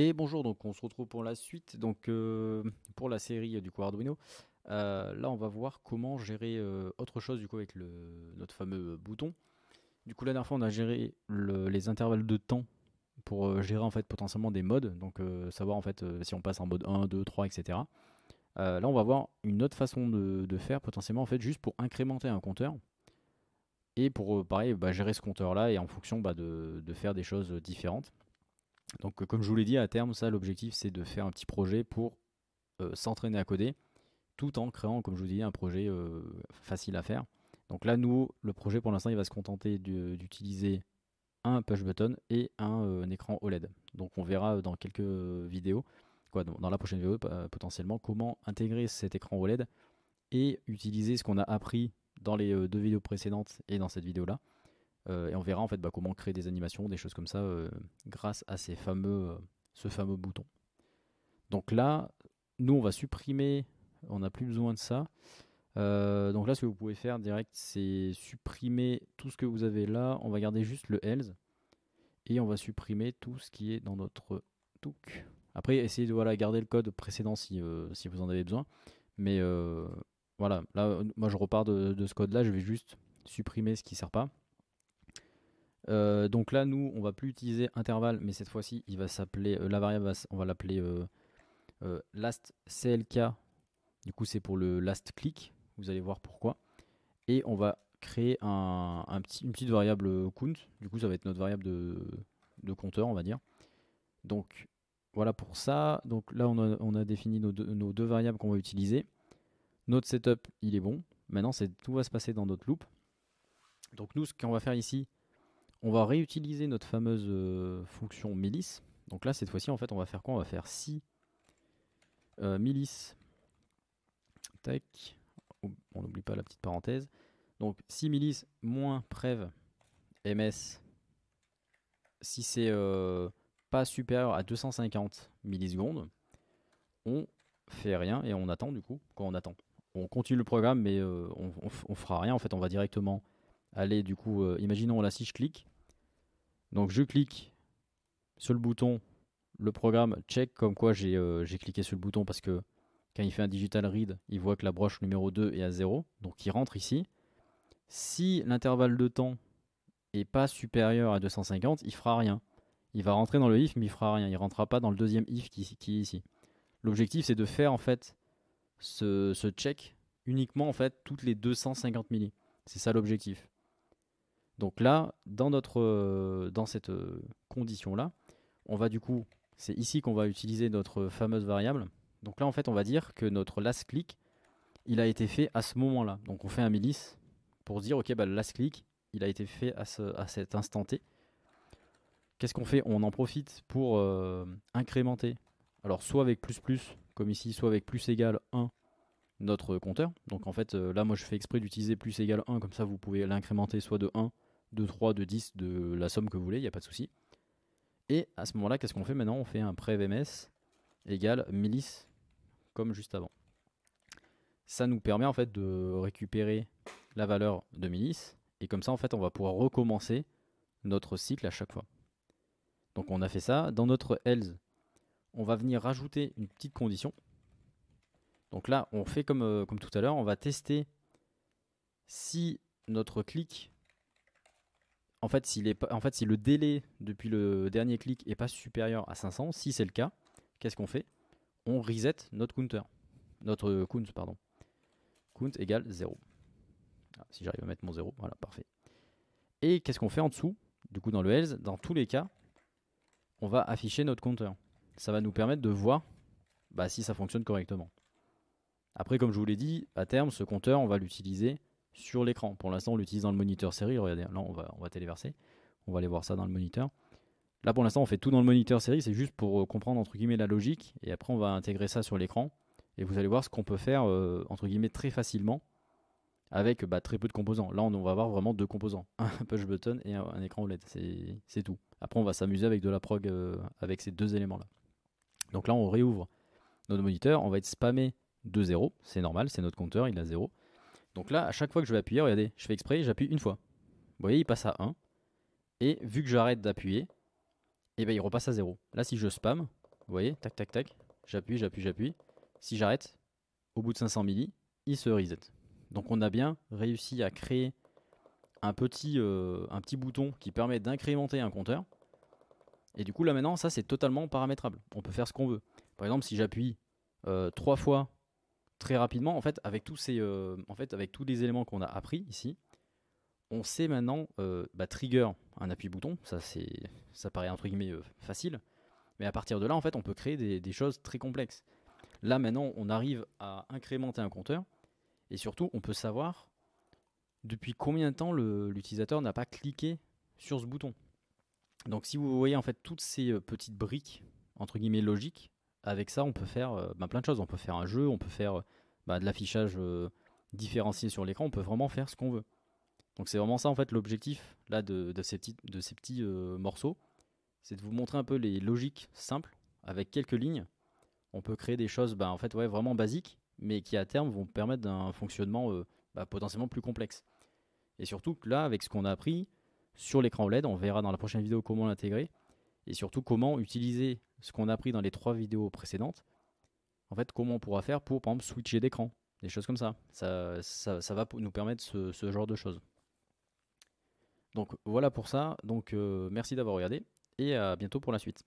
Et bonjour, donc on se retrouve pour la suite, donc euh, pour la série du coup Arduino. Euh, là, on va voir comment gérer euh, autre chose du coup avec le, notre fameux bouton. Du coup, la dernière fois, on a géré les intervalles de temps pour gérer en fait potentiellement des modes, donc savoir en fait si on passe en mode 1, 2, 3, etc. là, on va voir une autre façon de, faire potentiellement en fait juste pour incrémenter un compteur et pour pareil bah, gérer ce compteur là et en fonction bah, de faire des choses différentes. Donc, euh, comme je vous l'ai dit, à terme, ça, l'objectif, c'est de faire un petit projet pour euh, s'entraîner à coder, tout en créant, comme je vous dis, un projet euh, facile à faire. Donc là, nous, le projet, pour l'instant, il va se contenter d'utiliser un push button et un, écran OLED. Donc, on verra dans quelques vidéos, dans la prochaine vidéo potentiellement, comment intégrer cet écran OLED et utiliser ce qu'on a appris dans les deux vidéos précédentes et dans cette vidéo-là euh, et on verra en fait bah, comment créer des animations, des choses comme ça, euh, grâce à ces fameux, euh, ce fameux bouton. Donc là, nous, on va supprimer, on n'a plus besoin de ça. donc là, ce que vous pouvez faire direct, c'est supprimer tout ce que vous avez là. On va garder juste le else et on va supprimer tout ce qui est dans notre touc. Après, essayez de voilà, garder le code précédent si, vous en avez besoin. Mais voilà, là, moi je repars de, de ce code-là, je vais juste supprimer ce qui ne sert pas. Euh, donc là, nous, on va plus utiliser intervalle, mais cette fois-ci, il va s'appeler euh, la variable, on va l'appeler euh, last clk. Du coup, c'est pour le last click. Vous allez voir pourquoi. Et on va créer un, petit, une petite variable count. Du coup, ça va être notre variable de, compteur, on va dire. Donc voilà pour ça. Donc là, on a, on a défini nos deux, nos deux variables qu'on va utiliser. Notre setup, il est bon. Maintenant, c'est tout va se passer dans notre loop. Donc nous, ce qu'on va faire ici, on va réutiliser notre fameuse euh, fonction milice. Donc là, cette fois-ci, en fait, on va faire quoi On va faire si euh, milice. tech, On n'oublie pas la petite parenthèse. Donc si milice moins prev ms, si c'est euh, pas supérieur à 250 millisecondes, on fait rien et on attend du coup quand on attend. On continue le programme mais on, fera rien en fait, on va directement aller du coup, imaginons là si je clique, donc je clique sur le bouton, le programme check, comme quoi euh, j'ai cliqué sur le bouton parce que quand il fait un digital read, il voit que la broche numéro 2 est à 0, donc il rentre ici. Si l'intervalle de temps n'est pas supérieur à 250, il ne fera rien. Il va rentrer dans le if, mais il ne fera rien. Il ne rentrera pas dans le deuxième if qui, est ici. L'objectif, c'est de faire en fait ce, check uniquement en fait toutes les 250 milli. C'est ça l'objectif. Donc là, dans, notre, euh, dans cette euh, condition-là, on va du coup, c'est ici qu'on va utiliser notre fameuse variable. Donc là, en fait, on va dire que notre last click, il a été fait à ce moment-là. Donc on fait un milice pour dire, ok, bah, le last click, il a été fait à, cet instant T. Qu'est-ce qu'on fait On en profite pour euh, incrémenter, alors soit avec plus plus, comme ici, soit avec plus égal 1, notre compteur. Donc en fait, là, moi, je fais exprès d'utiliser plus égal 1, comme ça, vous pouvez l'incrémenter soit de 1, de 3, 2, 10, de la somme que vous voulez, il n'y a pas de souci. Et à ce moment-là, qu'est-ce qu'on fait maintenant On fait un prêt égale milice comme juste avant. Ça nous permet en fait de récupérer la valeur de milice et comme ça en fait on va pouvoir recommencer notre cycle à chaque fois. Donc on a fait ça. Dans notre else, on va venir rajouter une petite condition. Donc là, on fait comme, euh, comme tout à l'heure, on va tester si notre clic en fait, si le délai depuis le dernier clic est pas supérieur à 500, si c'est le cas, qu'est-ce qu'on fait On reset notre counter, notre count, pardon. Count égale 0. Ah, si j'arrive à mettre mon 0, voilà, parfait. Et qu'est-ce qu'on fait en dessous Du coup, dans le else, dans tous les cas, on va afficher notre compteur. Ça va nous permettre de voir bah, si ça fonctionne correctement. Après, comme je vous l'ai dit, à terme, ce compteur, on va l'utiliser sur l'écran. Pour l'instant, on l'utilise dans le moniteur série. Regardez, là, on va, on va téléverser. On va aller voir ça dans le moniteur. Là, pour l'instant, on fait tout dans le moniteur série. C'est juste pour euh, comprendre, entre guillemets, la logique. Et après, on va intégrer ça sur l'écran. Et vous allez voir ce qu'on peut faire, euh, entre guillemets, très facilement avec bah, très peu de composants. Là, on, va avoir vraiment deux composants. Un push button et un, écran OLED. C'est tout. Après, on va s'amuser avec de la prog euh, avec ces deux éléments-là. Donc là, on réouvre notre moniteur. On va être spammé de 0. C'est normal, c'est notre compteur, il a zéro donc là, à chaque fois que je vais appuyer, regardez, je fais exprès, j'appuie une fois. Vous voyez, il passe à 1. Et vu que j'arrête d'appuyer, eh ben, il repasse à 0. Là, si je spam, vous voyez, tac, tac, tac, j'appuie, j'appuie, j'appuie. Si j'arrête, au bout de 500 milli, il se reset. Donc on a bien réussi à créer un petit, euh, un petit bouton qui permet d'incrémenter un compteur. Et du coup, là maintenant, ça c'est totalement paramétrable. On peut faire ce qu'on veut. Par exemple, si j'appuie euh, trois fois très rapidement, en fait, avec tous, ces, euh, en fait, avec tous les éléments qu'on a appris ici, on sait maintenant euh, bah, trigger un appui-bouton, ça, c'est, ça paraît un guillemets euh, facile, mais à partir de là, en fait, on peut créer des, choses très complexes. Là, maintenant, on arrive à incrémenter un compteur, et surtout, on peut savoir depuis combien de temps l'utilisateur n'a pas cliqué sur ce bouton. Donc, si vous voyez, en fait, toutes ces petites briques, entre guillemets, logiques, avec ça, on peut faire euh, bah, plein de choses. On peut faire un jeu, on peut faire euh, bah, de l'affichage euh, différencié sur l'écran, on peut vraiment faire ce qu'on veut. Donc c'est vraiment ça en fait l'objectif là de, ces petits, morceaux, c'est de vous montrer un peu les logiques simples avec quelques lignes. On peut créer des choses bah, en fait ouais, vraiment basiques, mais qui à terme vont permettre un fonctionnement potentiellement plus complexe. Et surtout là avec ce qu'on a appris sur l'écran OLED, on verra dans la prochaine vidéo comment l'intégrer et surtout comment utiliser ce qu'on a appris dans les trois vidéos précédentes, en fait, comment on pourra faire pour, par exemple, switcher d'écran, des choses comme ça. Ça, ça, va nous permettre ce, genre de choses. Donc voilà pour ça. Donc euh, merci d'avoir regardé et à bientôt pour la suite.